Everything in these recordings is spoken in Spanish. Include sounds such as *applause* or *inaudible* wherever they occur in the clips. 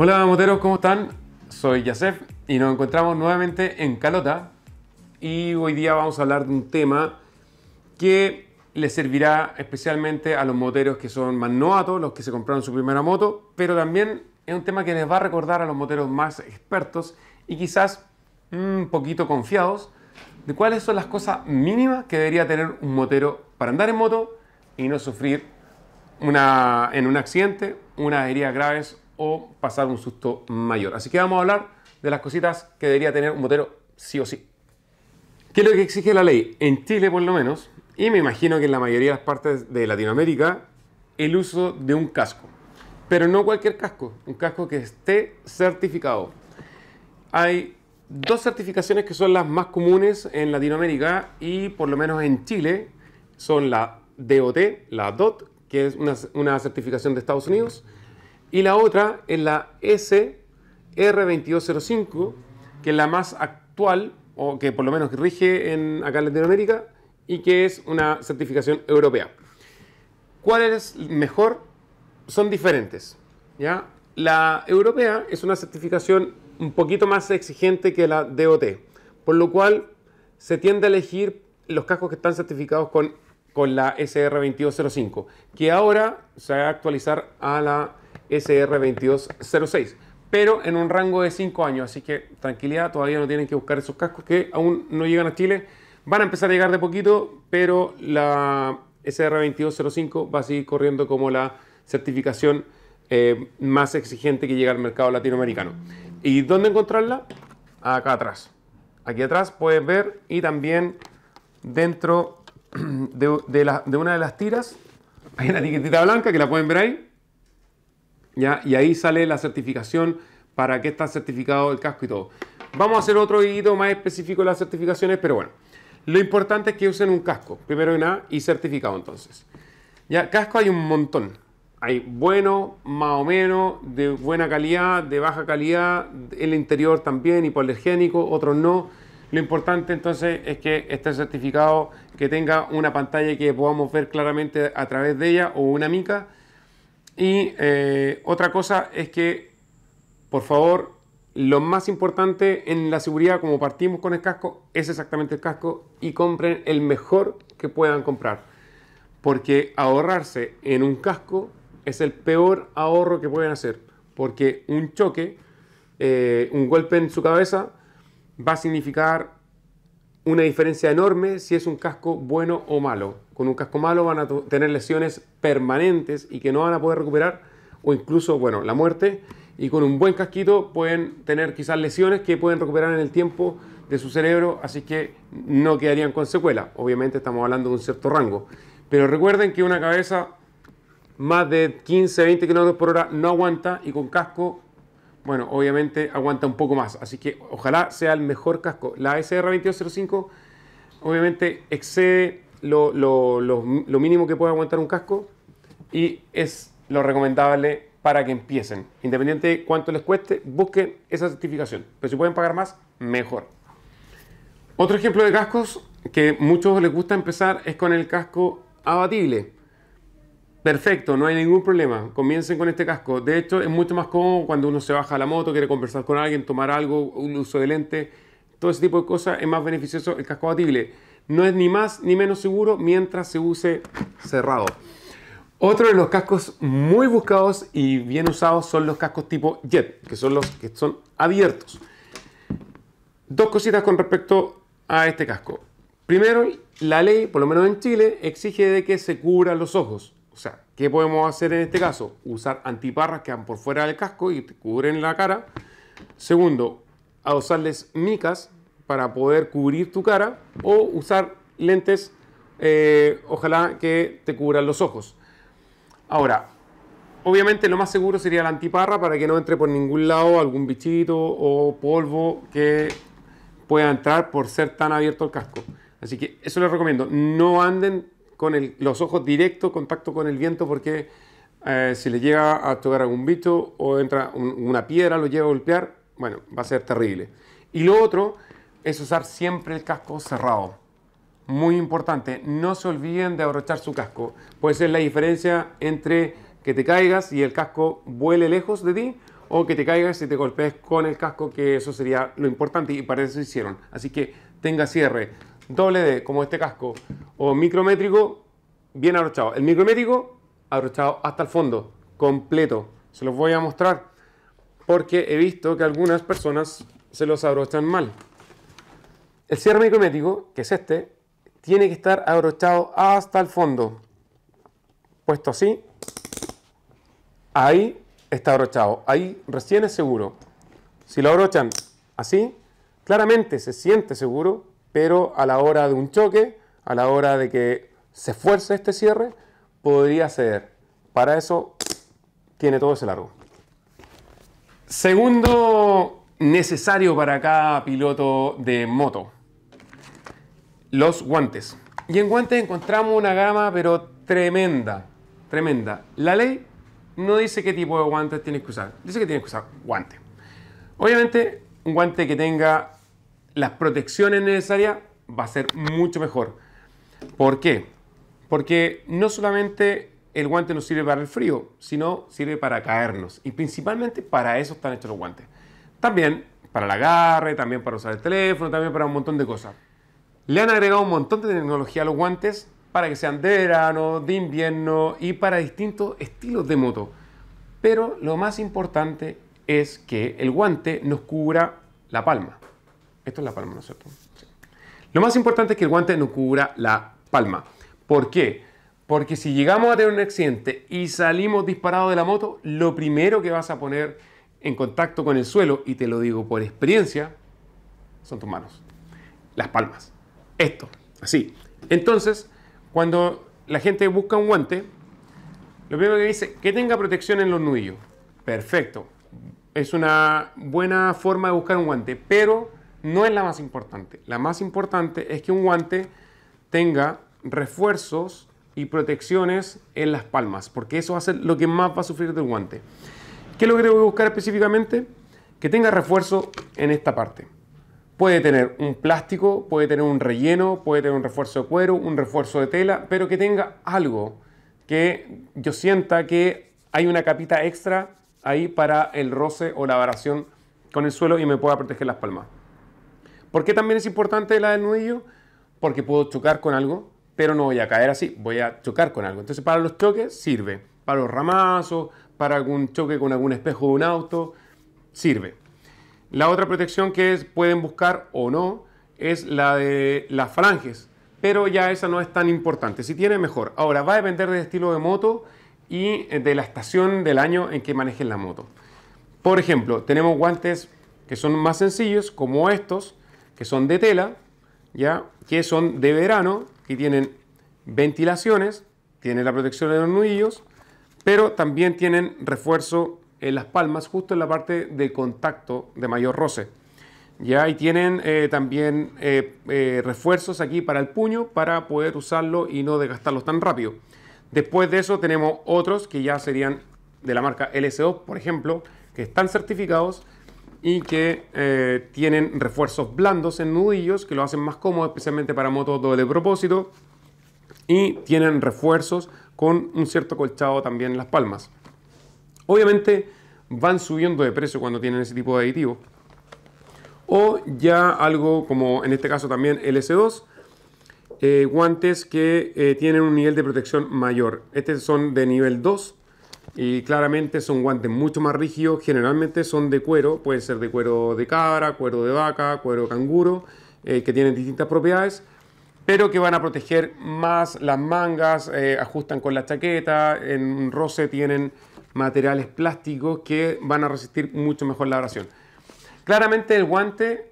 Hola moteros, ¿cómo están? Soy Yasef y nos encontramos nuevamente en Calota y hoy día vamos a hablar de un tema que les servirá especialmente a los moteros que son más novatos, los que se compraron su primera moto, pero también es un tema que les va a recordar a los moteros más expertos y quizás un poquito confiados de cuáles son las cosas mínimas que debería tener un motero para andar en moto y no sufrir una, en un accidente, unas heridas graves o pasar un susto mayor. Así que vamos a hablar de las cositas que debería tener un motero sí o sí. ¿Qué es lo que exige la ley? En Chile por lo menos, y me imagino que en la mayoría de las partes de Latinoamérica, el uso de un casco. Pero no cualquier casco, un casco que esté certificado. Hay dos certificaciones que son las más comunes en Latinoamérica y por lo menos en Chile son la DOT, la DOT, que es una certificación de Estados Unidos, y la otra es la SR2205, que es la más actual, o que por lo menos rige en, acá en Latinoamérica, y que es una certificación europea. ¿Cuál es mejor? Son diferentes. ¿ya? La europea es una certificación un poquito más exigente que la DOT, por lo cual se tiende a elegir los cascos que están certificados con, con la SR2205, que ahora se va a actualizar a la SR2206, pero en un rango de 5 años, así que tranquilidad, todavía no tienen que buscar esos cascos que aún no llegan a Chile, van a empezar a llegar de poquito, pero la SR2205 va a seguir corriendo como la certificación eh, más exigente que llega al mercado latinoamericano. ¿Y dónde encontrarla? Acá atrás. Aquí atrás puedes ver y también dentro *clears throat* de, de una de las tiras hay una etiquetita blanca que la pueden ver ahí y ahí sale la certificación para que está certificado el casco y todo. Vamos a hacer otro hito más específico de las certificaciones, pero bueno. Lo importante es que usen un casco, primero que nada, y certificado entonces. Ya, casco hay un montón. Hay bueno, más o menos, de buena calidad, de baja calidad, el interior también, hipoalergénico, otros no. Lo importante entonces es que esté certificado que tenga una pantalla que podamos ver claramente a través de ella o una mica y eh, otra cosa es que, por favor, lo más importante en la seguridad, como partimos con el casco, es exactamente el casco y compren el mejor que puedan comprar. Porque ahorrarse en un casco es el peor ahorro que pueden hacer. Porque un choque, eh, un golpe en su cabeza, va a significar una diferencia enorme si es un casco bueno o malo. Con un casco malo van a tener lesiones permanentes y que no van a poder recuperar o incluso, bueno, la muerte. Y con un buen casquito pueden tener quizás lesiones que pueden recuperar en el tiempo de su cerebro, así que no quedarían con secuela. Obviamente estamos hablando de un cierto rango. Pero recuerden que una cabeza más de 15, 20 km por hora no aguanta y con casco bueno, obviamente aguanta un poco más. Así que ojalá sea el mejor casco. La SR2205 obviamente excede lo, mínimo que puede aguantar un casco y es lo recomendable para que empiecen. Independiente de cuánto les cueste, busquen esa certificación. Pero si pueden pagar más, mejor. Otro ejemplo de cascos que muchos les gusta empezar es con el casco abatible. Perfecto, no hay ningún problema. Comiencen con este casco. De hecho, es mucho más cómodo cuando uno se baja a la moto, quiere conversar con alguien, tomar algo, un uso de lente. Todo ese tipo de cosas es más beneficioso el casco abatible. No es ni más ni menos seguro mientras se use cerrado. Otro de los cascos muy buscados y bien usados son los cascos tipo Jet, que son los que son abiertos. Dos cositas con respecto a este casco. Primero, la ley, por lo menos en Chile, exige de que se cubran los ojos. O sea, ¿qué podemos hacer en este caso? Usar antiparras que van por fuera del casco y te cubren la cara. Segundo, a usarles micas para poder cubrir tu cara o usar lentes, eh, ojalá que te cubran los ojos. Ahora, obviamente lo más seguro sería la antiparra para que no entre por ningún lado algún bichito o polvo que pueda entrar por ser tan abierto el casco. Así que eso les recomiendo, no anden con los ojos directos, contacto con el viento, porque eh, si le llega a tocar algún bicho o entra una piedra, lo lleva a golpear, bueno, va a ser terrible. Y lo otro es usar siempre el casco cerrado. Muy importante, no se olviden de abrochar su casco. Puede ser la diferencia entre que te caigas y el casco vuele lejos de ti o que te caigas y te golpees con el casco, que eso sería lo importante y para eso hicieron. Así que tenga cierre doble D, como este casco, o micrométrico, bien abrochado. El micrométrico abrochado hasta el fondo, completo. Se los voy a mostrar porque he visto que algunas personas se los abrochan mal. El cierre micrométrico, que es este, tiene que estar abrochado hasta el fondo. Puesto así, ahí está abrochado, ahí recién es seguro. Si lo abrochan así, claramente se siente seguro, pero a la hora de un choque, a la hora de que se fuerce este cierre, podría ceder. Para eso tiene todo ese largo. Segundo necesario para cada piloto de moto, los guantes. Y en guantes encontramos una gama, pero tremenda, tremenda. La ley no dice qué tipo de guantes tienes que usar, dice que tienes que usar guantes. Obviamente, un guante que tenga las protecciones necesarias, va a ser mucho mejor. ¿Por qué? Porque no solamente el guante nos sirve para el frío, sino sirve para caernos. Y principalmente para eso están hechos los guantes. También para el agarre, también para usar el teléfono, también para un montón de cosas. Le han agregado un montón de tecnología a los guantes para que sean de verano, de invierno y para distintos estilos de moto. Pero lo más importante es que el guante nos cubra la palma. Esto es la palma, ¿no es Lo más importante es que el guante no cubra la palma. ¿Por qué? Porque si llegamos a tener un accidente y salimos disparados de la moto, lo primero que vas a poner en contacto con el suelo, y te lo digo por experiencia, son tus manos. Las palmas. Esto, así. Entonces, cuando la gente busca un guante, lo primero que dice, que tenga protección en los nudillos. Perfecto. Es una buena forma de buscar un guante, pero no es la más importante. La más importante es que un guante tenga refuerzos y protecciones en las palmas, porque eso va a ser lo que más va a sufrir del guante. ¿Qué es lo que tengo buscar específicamente? Que tenga refuerzo en esta parte. Puede tener un plástico, puede tener un relleno, puede tener un refuerzo de cuero, un refuerzo de tela, pero que tenga algo que yo sienta que hay una capita extra ahí para el roce o la abrasión con el suelo y me pueda proteger las palmas. ¿Por qué también es importante la del nudillo? Porque puedo chocar con algo, pero no voy a caer así, voy a chocar con algo. Entonces para los choques sirve, para los ramazos, para algún choque con algún espejo de un auto, sirve. La otra protección que pueden buscar o no es la de las franjes, pero ya esa no es tan importante. Si tiene, mejor. Ahora, va a depender del estilo de moto y eh, de la estación del año en que manejen la moto. Por ejemplo, tenemos guantes que son más sencillos, como estos, que son de tela, ¿ya? que son de verano que tienen ventilaciones, tienen la protección de los nudillos, pero también tienen refuerzo en las palmas, justo en la parte de contacto de mayor roce. ¿ya? Y tienen eh, también eh, eh, refuerzos aquí para el puño para poder usarlo y no desgastarlos tan rápido. Después de eso tenemos otros que ya serían de la marca LSO, por ejemplo, que están certificados y que eh, tienen refuerzos blandos en nudillos que lo hacen más cómodo, especialmente para motos de propósito. Y tienen refuerzos con un cierto colchado también en las palmas. Obviamente van subiendo de precio cuando tienen ese tipo de aditivo. O ya algo como en este caso también LS2, eh, guantes que eh, tienen un nivel de protección mayor. Estos son de nivel 2 y claramente son guantes mucho más rígidos, generalmente son de cuero, puede ser de cuero de cabra, cuero de vaca, cuero canguro, eh, que tienen distintas propiedades, pero que van a proteger más las mangas, eh, ajustan con la chaqueta, en roce tienen materiales plásticos que van a resistir mucho mejor la abrasión. Claramente el guante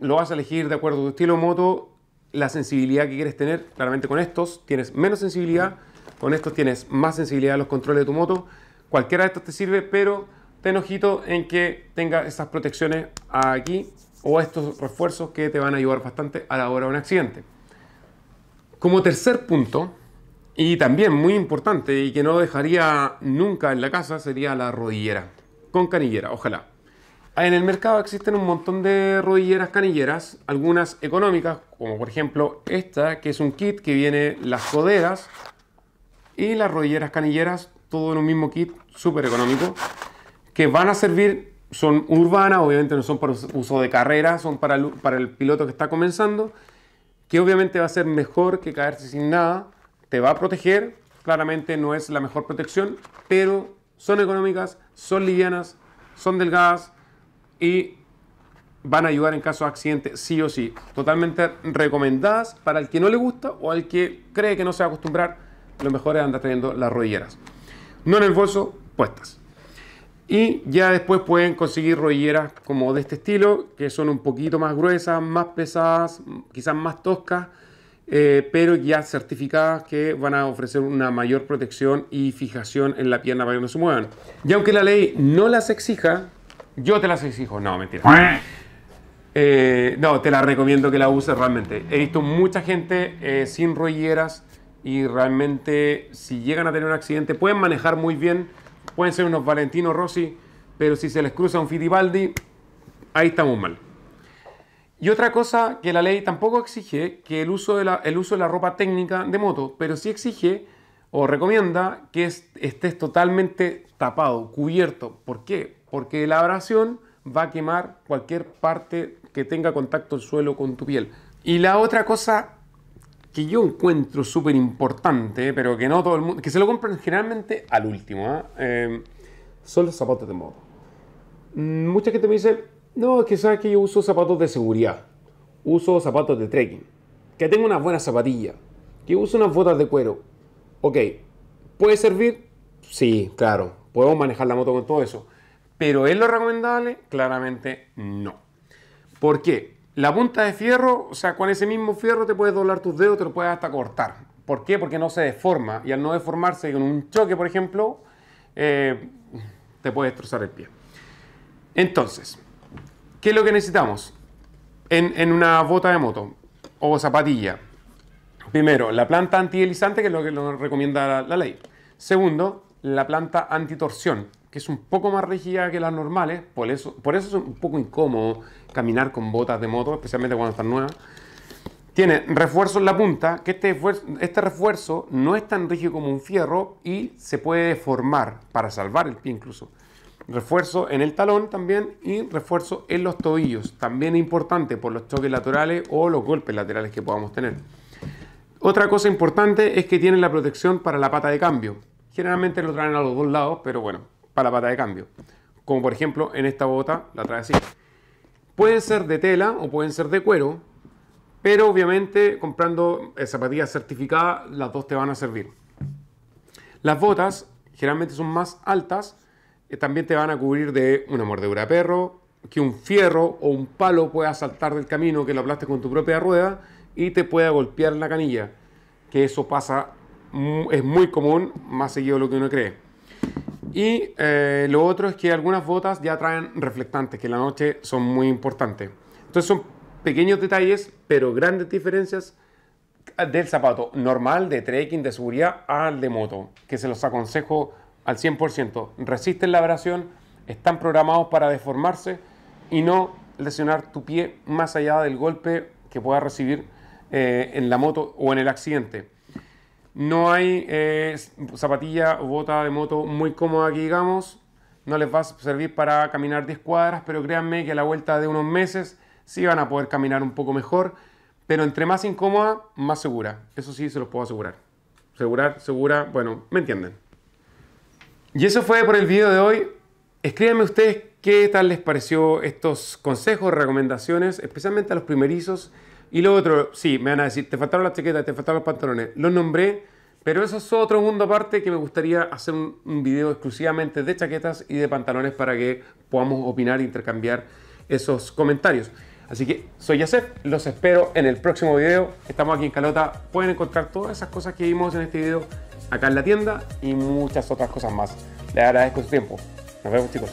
lo vas a elegir de acuerdo a tu estilo moto, la sensibilidad que quieres tener, claramente con estos tienes menos sensibilidad, con estos tienes más sensibilidad a los controles de tu moto. Cualquiera de estos te sirve, pero ten ojito en que tenga estas protecciones aquí o estos refuerzos que te van a ayudar bastante a la hora de un accidente. Como tercer punto, y también muy importante y que no dejaría nunca en la casa, sería la rodillera, con canillera, ojalá. En el mercado existen un montón de rodilleras canilleras, algunas económicas, como por ejemplo esta, que es un kit que viene las coderas, y las rodilleras canilleras, todo en un mismo kit, súper económico, que van a servir, son urbanas, obviamente no son para uso de carrera, son para el, para el piloto que está comenzando, que obviamente va a ser mejor que caerse sin nada, te va a proteger, claramente no es la mejor protección, pero son económicas, son livianas, son delgadas y van a ayudar en caso de accidente, sí o sí. Totalmente recomendadas para el que no le gusta o al que cree que no se va a acostumbrar lo mejor es andar teniendo las rodilleras. No en el bolso, puestas. Y ya después pueden conseguir rodilleras como de este estilo, que son un poquito más gruesas, más pesadas, quizás más toscas, eh, pero ya certificadas que van a ofrecer una mayor protección y fijación en la pierna para que no se muevan. Y aunque la ley no las exija, yo te las exijo. No, mentira. Eh, no, te la recomiendo que la uses realmente. He visto mucha gente eh, sin rolleras y realmente si llegan a tener un accidente pueden manejar muy bien, pueden ser unos Valentino Rossi, pero si se les cruza un Fittibaldi, ahí estamos mal. Y otra cosa que la ley tampoco exige, que el uso de la, el uso de la ropa técnica de moto, pero sí exige o recomienda que estés totalmente tapado, cubierto. ¿Por qué? Porque la abrasión va a quemar cualquier parte que tenga contacto el suelo con tu piel. Y la otra cosa que yo encuentro súper importante, pero que no todo el mundo, que se lo compran generalmente al último, ¿ah? em, son los zapatos de moto. Mm, mucha gente me dice, no, es que sabes que yo uso zapatos de seguridad, uso zapatos de trekking, que tengo una buena zapatillas, que uso unas botas de cuero. Ok, ¿puede servir? Sí, claro, podemos manejar la moto con todo eso. Pero ¿es lo recomendable? Claramente no. ¿Por qué? La punta de fierro, o sea, con ese mismo fierro te puedes doblar tus dedos, te lo puedes hasta cortar. ¿Por qué? Porque no se deforma y al no deformarse con un choque, por ejemplo, eh, te puede destrozar el pie. Entonces, ¿qué es lo que necesitamos en, una bota de moto o zapatilla? Primero, la planta antideslizante, que es lo que nos recomienda la, ley. Segundo, la planta antitorsión, que es un poco más rígida que las normales, por eso, por eso es un poco incómodo caminar con botas de moto, especialmente cuando están nuevas. Tiene refuerzo en la punta, que este refuerzo, este refuerzo no es tan rígido como un fierro y se puede deformar para salvar el pie incluso. Refuerzo en el talón también y refuerzo en los tobillos, también importante por los choques laterales o los golpes laterales que podamos tener. Otra cosa importante es que tiene la protección para la pata de cambio. Generalmente lo traen a los dos lados, pero bueno, para la pata de cambio. Como por ejemplo en esta bota, la así, Pueden ser de tela o pueden ser de cuero, pero obviamente comprando eh, zapatillas certificadas las dos te van a servir. Las botas generalmente son más altas, eh, también te van a cubrir de una mordedura de perro, que un fierro o un palo pueda saltar del camino, que lo aplastes con tu propia rueda y te pueda golpear la canilla, que eso pasa, es muy común, más seguido de lo que uno cree. Y eh, lo otro es que algunas botas ya traen reflectantes, que en la noche son muy importantes. Entonces son pequeños detalles, pero grandes diferencias del zapato normal de trekking, de seguridad, al de moto, que se los aconsejo al 100%. Resisten la abrasión, están programados para deformarse y no lesionar tu pie más allá del golpe que pueda recibir eh, en la moto o en el accidente. No hay eh, zapatilla o bota de moto muy cómoda que digamos. No les va a servir para caminar 10 cuadras, pero créanme que a la vuelta de unos meses sí van a poder caminar un poco mejor. Pero entre más incómoda, más segura. Eso sí se los puedo asegurar. Segurar, segura, bueno, me entienden. Y eso fue por el video de hoy. Escríbanme ustedes qué tal les pareció estos consejos, recomendaciones, especialmente a los primerizos y lo otro, sí, me van a decir, te faltaron las chaquetas, te faltaron los pantalones. Los nombré, pero eso es otro mundo aparte que me gustaría hacer un, video exclusivamente de chaquetas y de pantalones para que podamos opinar e intercambiar esos comentarios. Así que soy Yasef, los espero en el próximo video. Estamos aquí en Calota, pueden encontrar todas esas cosas que vimos en este video acá en la tienda y muchas otras cosas más. Les agradezco su tiempo. Nos vemos chicos.